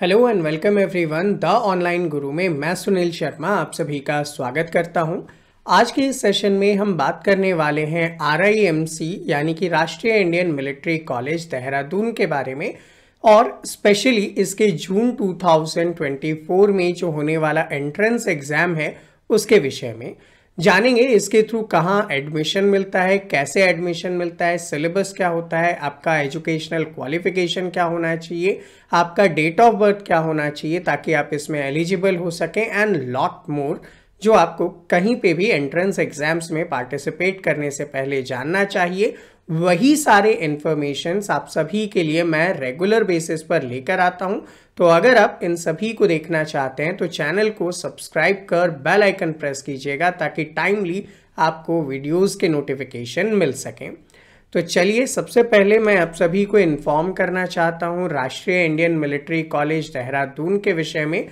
hello and welcome everyone the online Guru में मैं सुनील शर्मा आप सभी का स्वागत करता हूं आज के इस सेशन में हम बात करने वाले हैं आर यानी कि राष्ट्रीय इंडियन मिलिट्री कॉलेज देहरादून के बारे में और स्पेशली इसके जून 2024 में जो होने वाला एंट्रेंस एग्ज़ाम है उसके विषय में जानेंगे इसके थ्रू कहाँ एडमिशन मिलता है कैसे एडमिशन मिलता है सिलेबस क्या होता है आपका एजुकेशनल क्वालिफिकेशन क्या होना चाहिए आपका डेट ऑफ बर्थ क्या होना चाहिए ताकि आप इसमें एलिजिबल हो सकें एंड लॉट मोर जो आपको कहीं पे भी एंट्रेंस एग्जाम्स में पार्टिसिपेट करने से पहले जानना चाहिए वही सारे इन्फॉर्मेशन आप सभी के लिए मैं रेगुलर बेसिस पर लेकर आता हूं तो अगर आप इन सभी को देखना चाहते हैं तो चैनल को सब्सक्राइब कर बेल आइकन प्रेस कीजिएगा ताकि टाइमली आपको वीडियोस के नोटिफिकेशन मिल सकें तो चलिए सबसे पहले मैं आप सभी को इन्फॉर्म करना चाहता हूं राष्ट्रीय इंडियन मिलिट्री कॉलेज देहरादून के विषय में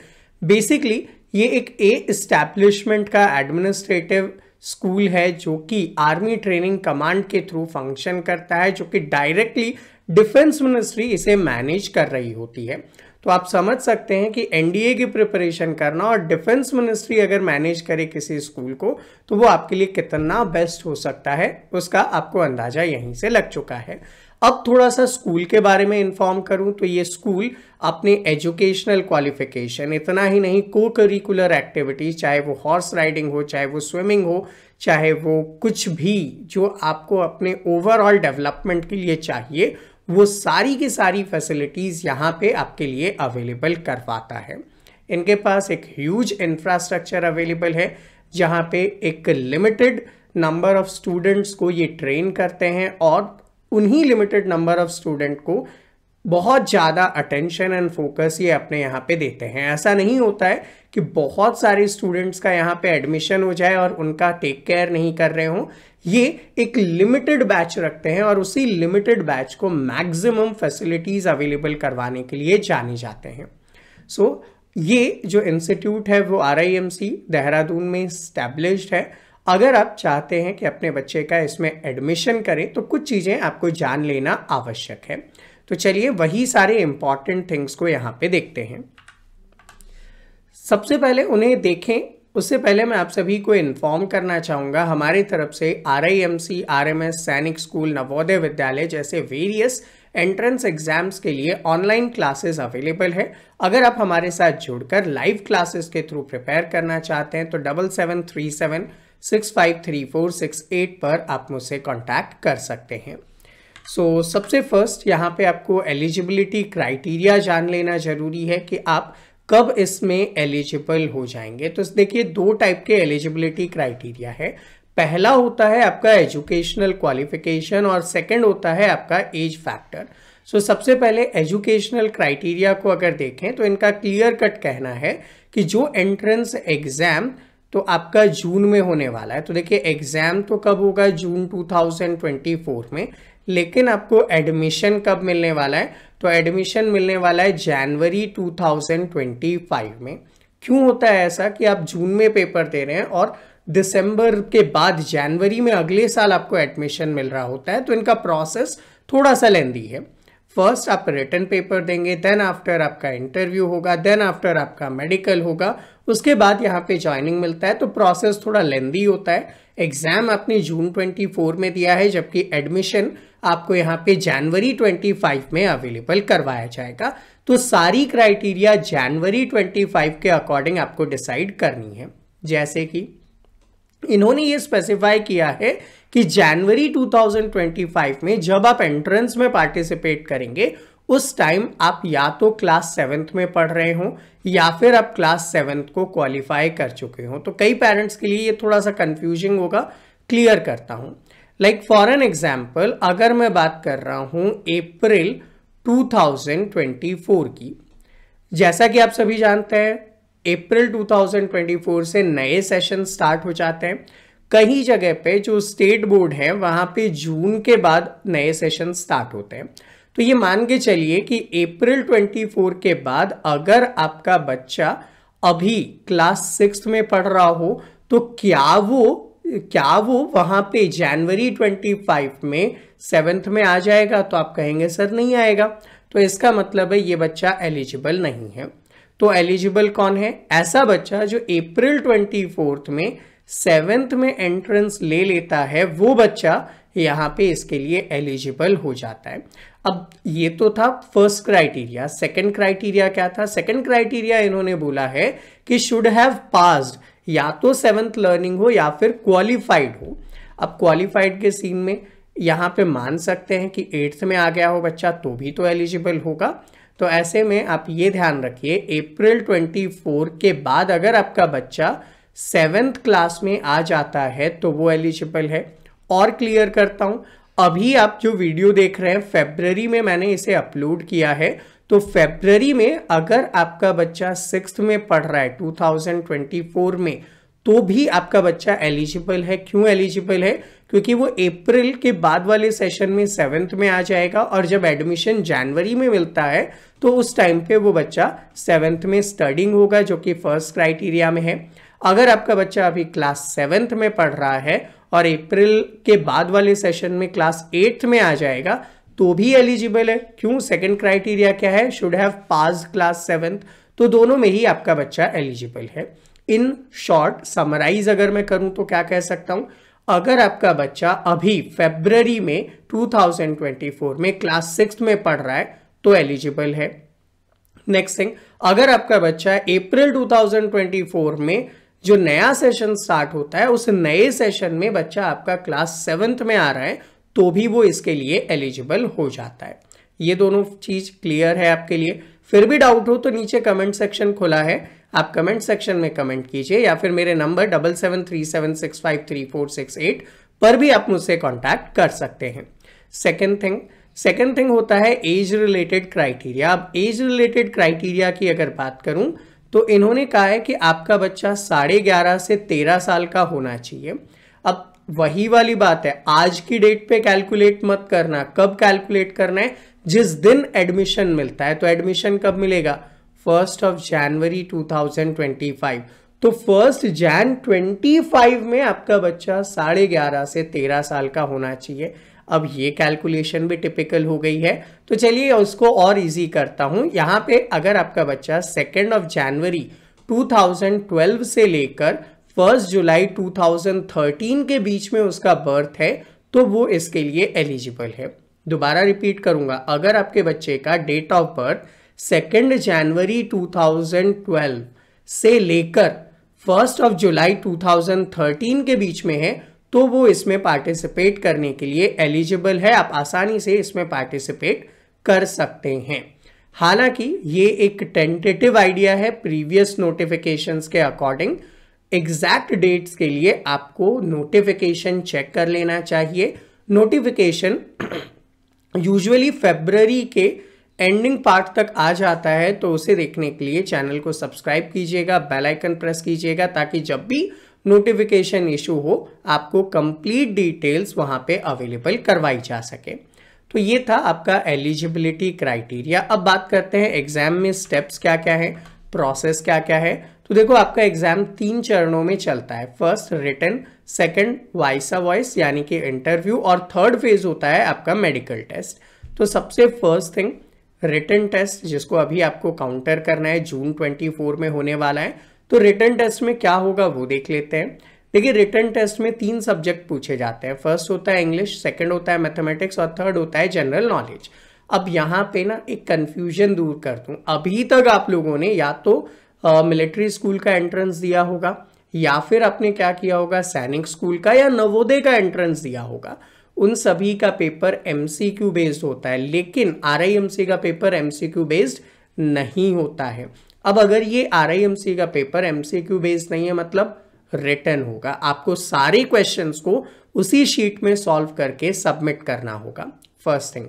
बेसिकली ये एक ए इस्टेब्लिशमेंट का एडमिनिस्ट्रेटिव स्कूल है जो कि आर्मी ट्रेनिंग कमांड के थ्रू फंक्शन करता है जो कि डायरेक्टली डिफेंस मिनिस्ट्री इसे मैनेज कर रही होती है तो आप समझ सकते हैं कि एनडीए की प्रिपरेशन करना और डिफेंस मिनिस्ट्री अगर मैनेज करे किसी स्कूल को तो वो आपके लिए कितना बेस्ट हो सकता है उसका आपको अंदाजा यहीं से लग चुका है अब थोड़ा सा स्कूल के बारे में इन्फॉर्म करूं तो ये स्कूल अपने एजुकेशनल क्वालिफिकेशन इतना ही नहीं को करिकुलर एक्टिविटीज़ चाहे वो हॉर्स राइडिंग हो चाहे वो स्विमिंग हो चाहे वो कुछ भी जो आपको अपने ओवरऑल डेवलपमेंट के लिए चाहिए वो सारी की सारी फैसिलिटीज़ यहाँ पे आपके लिए अवेलेबल करवाता है इनके पास एक ह्यूज इंफ्रास्ट्रक्चर अवेलेबल है जहाँ पे एक लिमिटेड नंबर ऑफ स्टूडेंट्स को ये ट्रेन करते हैं और उन्हीं लिमिटेड नंबर ऑफ स्टूडेंट को बहुत ज़्यादा अटेंशन एंड फोकस ये अपने यहाँ पे देते हैं ऐसा नहीं होता है कि बहुत सारे स्टूडेंट्स का यहाँ पे एडमिशन हो जाए और उनका टेक केयर नहीं कर रहे हों ये एक लिमिटेड बैच रखते हैं और उसी लिमिटेड बैच को मैक्सिमम फैसिलिटीज़ अवेलेबल करवाने के लिए जाने जाते हैं सो so, ये जो इंस्टीट्यूट है वो आर देहरादून में स्टैब्लिश्ड है अगर आप चाहते हैं कि अपने बच्चे का इसमें एडमिशन करें तो कुछ चीज़ें आपको जान लेना आवश्यक है तो चलिए वही सारे इंपॉर्टेंट थिंग्स को यहाँ पे देखते हैं सबसे पहले उन्हें देखें उससे पहले मैं आप सभी को इन्फॉर्म करना चाहूँगा हमारी तरफ से R I M C R M S Sainik school Navodaya Vidyalaya जैसे वेरियस एंट्रेंस एग्जाम्स के लिए ऑनलाइन क्लासेस अवेलेबल है अगर आप हमारे साथ जुड़कर लाइव क्लासेस के थ्रू प्रिपेयर करना चाहते हैं तो double seven three seven six five three four six eight पर आप मुझसे कॉन्टैक्ट कर सकते हैं सो so, सबसे फर्स्ट यहाँ पे आपको एलिजिबिलिटी क्राइटेरिया जान लेना ज़रूरी है कि आप कब इसमें एलिजिबल हो जाएंगे तो देखिए दो टाइप के एलिजिबिलिटी क्राइटेरिया है पहला होता है आपका एजुकेशनल क्वालिफिकेशन और सेकंड होता है आपका एज फैक्टर सो so, सबसे पहले एजुकेशनल क्राइटेरिया को अगर देखें तो इनका क्लियर कट कहना है कि जो एंट्रेंस एग्ज़ाम तो आपका जून में होने वाला है तो देखिए एग्ज़ाम तो कब होगा जून 2024 में लेकिन आपको एडमिशन कब मिलने वाला है तो एडमिशन मिलने वाला है जनवरी 2025 में क्यों होता है ऐसा कि आप जून में पेपर दे रहे हैं और दिसंबर के बाद जनवरी में अगले साल आपको एडमिशन मिल रहा होता है तो इनका प्रोसेस थोड़ा सा लेंदी है फर्स्ट आप रिटर्न पेपर देंगे देन आफ्टर आपका इंटरव्यू होगा देन आफ्टर आपका मेडिकल होगा उसके बाद यहाँ पे ज्वाइनिंग मिलता है तो प्रोसेस थोड़ा लेंदी होता है एग्ज़ाम आपने जून 24 में दिया है जबकि एडमिशन आपको यहाँ पे जनवरी 25 में अवेलेबल करवाया जाएगा तो सारी क्राइटेरिया जनवरी 25 के अकॉर्डिंग आपको डिसाइड करनी है जैसे कि इन्होंने ये स्पेसिफाई किया है कि जनवरी 2025 में जब आप एंट्रेंस में पार्टिसिपेट करेंगे उस टाइम आप या तो क्लास सेवेंथ में पढ़ रहे हो या फिर आप क्लास सेवेंथ को क्वालिफाई कर चुके हो तो कई पेरेंट्स के लिए ये थोड़ा सा कंफ्यूजिंग होगा क्लियर करता हूं लाइक फॉर एन एग्जाम्पल अगर मैं बात कर रहा हूं अप्रैल 2024 की जैसा कि आप सभी जानते हैं अप्रैल 2024 से नए सेशन स्टार्ट हो जाते हैं कई जगह पे जो स्टेट बोर्ड है वहाँ पे जून के बाद नए सेशन स्टार्ट होते हैं तो ये मान के चलिए कि अप्रैल 24 के बाद अगर आपका बच्चा अभी क्लास सिक्स में पढ़ रहा हो तो क्या वो क्या वो वहाँ पे जनवरी 25 में सेवेंथ में आ जाएगा तो आप कहेंगे सर नहीं आएगा तो इसका मतलब है ये बच्चा एलिजिबल नहीं है तो एलिजिबल कौन है ऐसा बच्चा जो अप्रैल ट्वेंटी फोर्थ में सेवेंथ में एंट्रेंस ले लेता है वो बच्चा यहाँ पे इसके लिए एलिजिबल हो जाता है अब ये तो था फर्स्ट क्राइटेरिया सेकंड क्राइटेरिया क्या था सेकंड क्राइटेरिया इन्होंने बोला है कि शुड हैव पास्ड या तो सेवेंथ लर्निंग हो या फिर क्वालिफाइड हो अब क्वालिफाइड के सीन में यहाँ पे मान सकते हैं कि एट्थ में आ गया हो बच्चा तो भी तो एलिजिबल होगा तो ऐसे में आप ये ध्यान रखिए अप्रैल 24 के बाद अगर आपका बच्चा सेवेंथ क्लास में आ जाता है तो वो एलिजिबल है और क्लियर करता हूँ अभी आप जो वीडियो देख रहे हैं फेब्ररी में मैंने इसे अपलोड किया है तो फेब्ररी में अगर आपका बच्चा सिक्स में पढ़ रहा है 2024 में तो भी आपका बच्चा एलिजिबल है क्यों एलिजिबल है क्योंकि वो अप्रैल के बाद वाले सेशन में सेवेंथ में आ जाएगा और जब एडमिशन जनवरी में मिलता है तो उस टाइम पे वो बच्चा सेवेंथ में स्टडिंग होगा जो कि फर्स्ट क्राइटेरिया में है अगर आपका बच्चा अभी क्लास सेवेंथ में पढ़ रहा है और अप्रैल के बाद वाले सेशन में क्लास एट्थ में आ जाएगा तो भी एलिजिबल है क्यों सेकंड क्राइटेरिया क्या है should have pass class seventh तो दोनों में ही आपका बच्चा एलिजिबल है इन शॉर्ट समराइज अगर मैं करूं तो क्या कह सकता हूं अगर आपका बच्चा अभी फेब्रवरी में 2024 में क्लास सिक्स में पढ़ रहा है तो एलिजिबल है नेक्स्ट थिंग अगर आपका बच्चा अप्रैल 2024 में जो नया सेशन स्टार्ट होता है उस नए सेशन में बच्चा आपका क्लास सेवन्थ में आ रहा है तो भी वो इसके लिए एलिजिबल हो जाता है ये दोनों चीज़ क्लियर है आपके लिए फिर भी डाउट हो तो नीचे कमेंट सेक्शन खुला है आप कमेंट सेक्शन में कमेंट कीजिए या फिर मेरे नंबर double seven three seven six five three four six eight पर भी आप मुझसे कांटेक्ट कर सकते हैं सेकेंड थिंग सेकेंड थिंग होता है एज रिलेटेड क्राइटेरिया अब एज रिलेटेड क्राइटेरिया की अगर बात करूं तो इन्होंने कहा है कि आपका बच्चा साढ़े ग्यारह से तेरह साल का होना चाहिए अब वही वाली बात है आज की डेट पे कैलकुलेट मत करना कब कैलकुलेट करना है जिस दिन एडमिशन मिलता है तो एडमिशन कब मिलेगा फर्स्ट ऑफ जनवरी 2025 तो फर्स्ट जैन 25 में आपका बच्चा साढ़े ग्यारह से तेरह साल का होना चाहिए अब ये कैलकुलेशन भी टिपिकल हो गई है तो चलिए उसको और इजी करता हूँ यहाँ पे अगर आपका बच्चा सेकेंड ऑफ जनवरी 2012 से लेकर फर्स्ट जुलाई 2013 के बीच में उसका बर्थ है तो वो इसके लिए एलिजिबल है दोबारा रिपीट करूंगा अगर आपके बच्चे का डेट ऑफ बर्थ सेकेंड जनवरी 2012 से लेकर फर्स्ट ऑफ जुलाई 2013 के बीच में है तो वो इसमें पार्टिसिपेट करने के लिए एलिजिबल है आप आसानी से इसमें पार्टिसिपेट कर सकते हैं हालांकि ये एक टेंटेटिव आइडिया है प्रीवियस नोटिफिकेशंस के अकॉर्डिंग एग्जैक्ट डेट्स के लिए आपको नोटिफिकेशन चेक कर लेना चाहिए नोटिफिकेशन यूजुअली फेबररी के एंडिंग पार्ट तक आ जाता है तो उसे देखने के लिए चैनल को सब्सक्राइब कीजिएगा बेल आइकन प्रेस कीजिएगा ताकि जब भी नोटिफिकेशन इशू हो आपको कंप्लीट डिटेल्स वहां पे अवेलेबल करवाई जा सके तो ये था आपका एलिजिबिलिटी क्राइटेरिया अब बात करते हैं एग्जाम में स्टेप्स क्या क्या है प्रोसेस क्या क्या है तो देखो आपका एग्जाम तीन चरणों में चलता है first return second viva voce यानी कि इंटरव्यू और थर्ड फेज होता है आपका मेडिकल टेस्ट तो सबसे फर्स्ट थिंग रिटर्न टेस्ट जिसको अभी आपको काउंटर करना है जून 24 में होने वाला है तो रिटर्न टेस्ट में क्या होगा वो देख लेते हैं देखिए रिटर्न टेस्ट में तीन सब्जेक्ट पूछे जाते हैं फर्स्ट होता है इंग्लिश सेकंड होता है मैथमेटिक्स और थर्ड होता है जनरल नॉलेज अब यहाँ पे ना एक कन्फ्यूजन दूर कर दूँ अभी तक आप लोगों ने या तो मिलिट्री स्कूल का एंट्रेंस दिया होगा या फिर आपने क्या किया होगा सैनिक स्कूल का या नवोदय का एंट्रेंस दिया होगा उन सभी का पेपर एम बेस्ड होता है लेकिन आर का पेपर एम बेस्ड नहीं होता है अब अगर ये आर का पेपर एम बेस्ड नहीं है मतलब रिटर्न होगा आपको सारे क्वेश्चंस को उसी शीट में सॉल्व करके सबमिट करना होगा first thing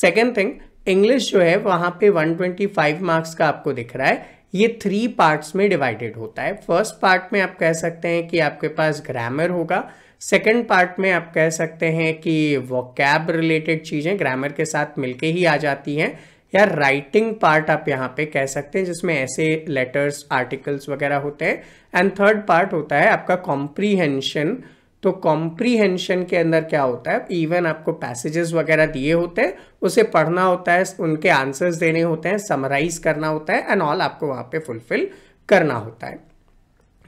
second thing English जो है वहाँ पे 125 मार्क्स का आपको दिख रहा है ये थ्री पार्ट्स में डिवाइडेड होता है फर्स्ट पार्ट में आप कह सकते हैं कि आपके पास ग्रामर होगा सेकंड पार्ट में आप कह सकते हैं कि वो कैब रिलेटेड चीज़ें ग्रामर के साथ मिलके ही आ जाती हैं या राइटिंग पार्ट आप यहाँ पे कह सकते हैं जिसमें ऐसे लेटर्स आर्टिकल्स वगैरह होते हैं एंड थर्ड पार्ट होता है आपका कॉम्प्रीहेंशन तो कॉम्प्रीहेंशन के अंदर क्या होता है इवन आपको पैसेजेस वगैरह दिए होते हैं उसे पढ़ना होता है उनके आंसर्स देने होते हैं समराइज करना होता है एंड ऑल आपको वहाँ पे फुलफिल करना होता है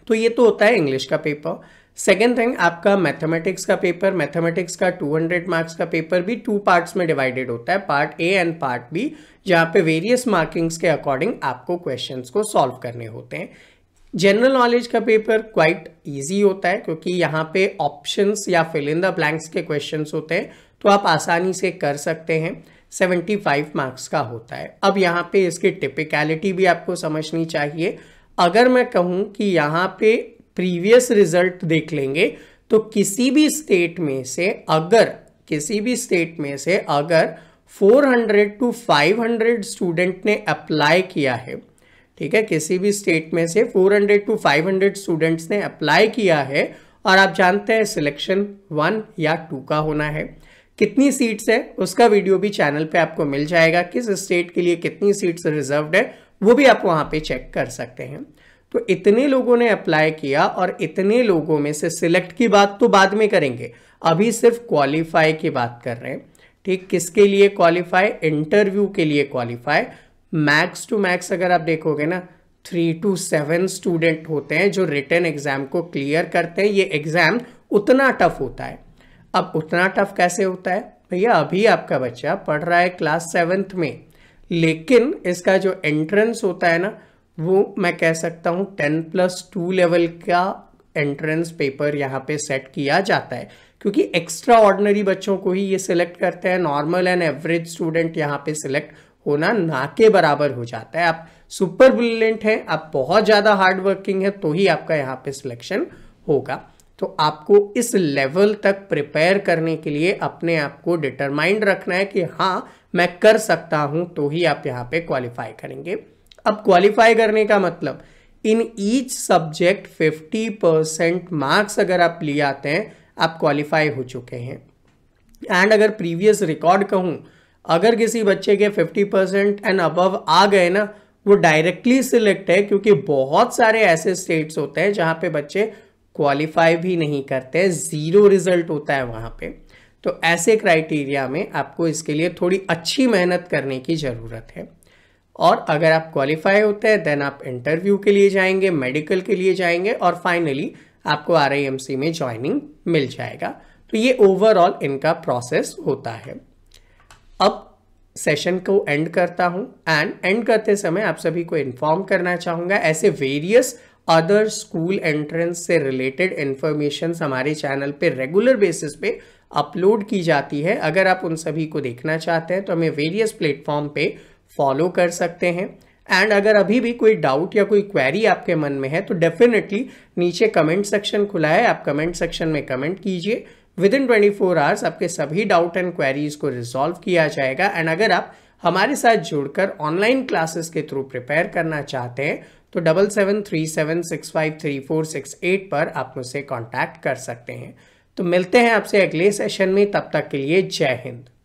तो ये तो होता है इंग्लिश का पेपर सेकेंड थिंग आपका मैथमेटिक्स का पेपर मैथमेटिक्स का 200 मार्क्स का पेपर भी टू पार्ट्स में डिवाइडेड होता है part A and part B जहाँ पे वेरियस मार्किंग्स के अकॉर्डिंग आपको क्वेश्चंस को सॉल्व करने होते हैं जनरल नॉलेज का पेपर क्वाइट इजी होता है क्योंकि यहाँ पे ऑप्शंस या फिल इन द ब्लैंक्स के क्वेश्चन होते हैं तो आप आसानी से कर सकते हैं 75 मार्क्स का होता है अब यहाँ पे इसकी टिपिकलिटी भी आपको समझनी चाहिए अगर मैं कहूँ कि यहाँ पे प्रीवियस रिजल्ट देख लेंगे तो किसी भी स्टेट में से अगर किसी भी स्टेट में से अगर 400 टू 500 स्टूडेंट ने अप्लाई किया है ठीक है किसी भी स्टेट में से 400 टू 500 स्टूडेंट्स ने अप्लाई किया है और आप जानते हैं सिलेक्शन वन या टू का होना है कितनी सीट्स है उसका वीडियो भी चैनल पे आपको मिल जाएगा किस स्टेट के लिए कितनी सीट्स रिजर्व्ड है वो भी आप वहाँ पे चेक कर सकते हैं तो इतने लोगों ने अप्लाई किया और इतने लोगों में से सिलेक्ट की बात तो बाद में करेंगे अभी सिर्फ क्वालिफाई की बात कर रहे हैं ठीक किसके लिए क्वालिफाई इंटरव्यू के लिए क्वालिफाई मैक्स टू मैक्स अगर आप देखोगे ना थ्री टू सेवन स्टूडेंट होते हैं जो रिटर्न एग्जाम को क्लियर करते हैं ये एग्जाम उतना टफ होता है अब उतना टफ कैसे होता है भैया अभी आपका बच्चा पढ़ रहा है क्लास सेवन्थ में लेकिन इसका जो एंट्रेंस होता है ना वो मैं कह सकता हूँ टेन प्लस टू लेवल का एंट्रेंस पेपर यहाँ पे सेट किया जाता है क्योंकि एक्स्ट्रा ऑर्डनरी बच्चों को ही ये सिलेक्ट करते हैं नॉर्मल एंड एवरेज स्टूडेंट यहाँ पे सिलेक्ट होना ना के बराबर हो जाता है आप सुपर ब्रिलियंट हैं आप बहुत ज़्यादा हार्ड वर्किंग है तो ही आपका यहाँ पे सिलेक्शन होगा तो आपको इस लेवल तक प्रिपेयर करने के लिए अपने आप को डिटरमाइंड रखना है कि हाँ मैं कर सकता हूँ तो ही आप यहाँ पे क्वालिफाई करेंगे अब क्वालिफाई करने का मतलब in each subject 50 percent marks अगर आप ले आते हैं आप क्वालिफाई हो चुके हैं एंड अगर प्रीवियस रिकॉर्ड कहूँ अगर किसी बच्चे के 50 परसेंट एंड अबव आ गए ना वो डायरेक्टली सिलेक्ट है क्योंकि बहुत सारे ऐसे स्टेट्स होते हैं जहाँ पे बच्चे क्वालिफाई भी नहीं करते ज़ीरो रिजल्ट होता है वहाँ पे तो ऐसे क्राइटेरिया में आपको इसके लिए थोड़ी अच्छी मेहनत करने की ज़रूरत है और अगर आप क्वालिफाई होते हैं देन आप इंटरव्यू के लिए जाएंगे मेडिकल के लिए जाएंगे और फाइनली आपको आर में ज्वाइनिंग मिल जाएगा तो ये ओवरऑल इनका प्रोसेस होता है अब सेशन को एंड करता हूँ एंड एंड करते समय आप सभी को इन्फॉर्म करना चाहूँगा ऐसे वेरियस अदर स्कूल एंट्रेंस से रिलेटेड इन्फॉर्मेशन हमारे चैनल पे रेगुलर बेसिस पे अपलोड की जाती है अगर आप उन सभी को देखना चाहते हैं तो हमें वेरियस प्लेटफॉर्म पे फॉलो कर सकते हैं एंड अगर अभी भी कोई डाउट या कोई क्वेरी आपके मन में है तो डेफिनेटली नीचे कमेंट सेक्शन खुला है आप कमेंट सेक्शन में कमेंट कीजिए within twenty four hours आपके सभी डाउट एंड क्वेरीज को रिजॉल्व किया जाएगा एंड अगर आप हमारे साथ जुड़कर ऑनलाइन क्लासेस के थ्रू प्रिपेयर करना चाहते हैं तो double seven three seven six five three four six eight पर आप मुझसे कॉन्टैक्ट कर सकते हैं तो मिलते हैं आपसे अगले सेशन में तब तक के लिए जय हिंद